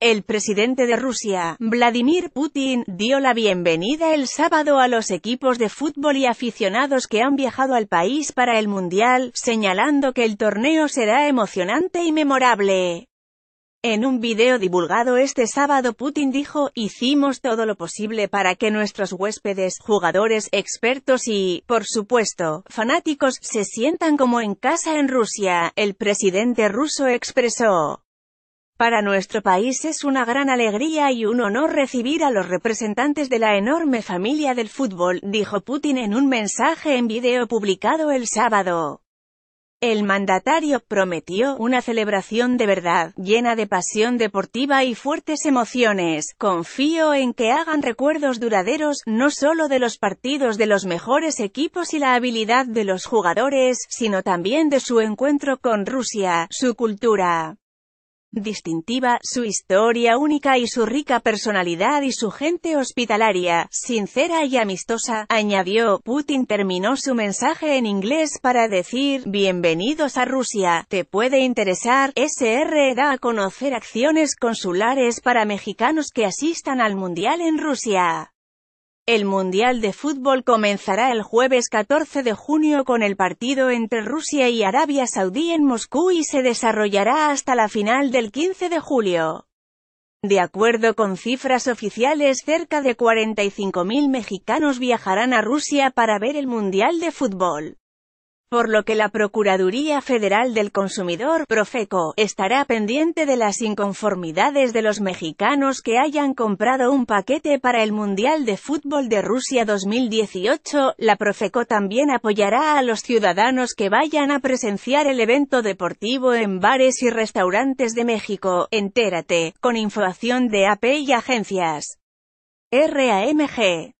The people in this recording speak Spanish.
El presidente de Rusia, Vladimir Putin, dio la bienvenida el sábado a los equipos de fútbol y aficionados que han viajado al país para el Mundial, señalando que el torneo será emocionante y memorable. En un video divulgado este sábado Putin dijo, hicimos todo lo posible para que nuestros huéspedes, jugadores, expertos y, por supuesto, fanáticos, se sientan como en casa en Rusia, el presidente ruso expresó. Para nuestro país es una gran alegría y un honor recibir a los representantes de la enorme familia del fútbol, dijo Putin en un mensaje en video publicado el sábado. El mandatario prometió una celebración de verdad, llena de pasión deportiva y fuertes emociones. Confío en que hagan recuerdos duraderos, no solo de los partidos de los mejores equipos y la habilidad de los jugadores, sino también de su encuentro con Rusia, su cultura distintiva, su historia única y su rica personalidad y su gente hospitalaria, sincera y amistosa, añadió. Putin terminó su mensaje en inglés para decir, bienvenidos a Rusia, te puede interesar, SR da a conocer acciones consulares para mexicanos que asistan al Mundial en Rusia. El Mundial de Fútbol comenzará el jueves 14 de junio con el partido entre Rusia y Arabia Saudí en Moscú y se desarrollará hasta la final del 15 de julio. De acuerdo con cifras oficiales, cerca de 45.000 mexicanos viajarán a Rusia para ver el Mundial de Fútbol por lo que la Procuraduría Federal del Consumidor, Profeco, estará pendiente de las inconformidades de los mexicanos que hayan comprado un paquete para el Mundial de Fútbol de Rusia 2018. La Profeco también apoyará a los ciudadanos que vayan a presenciar el evento deportivo en bares y restaurantes de México. Entérate, con información de AP y agencias. RAMG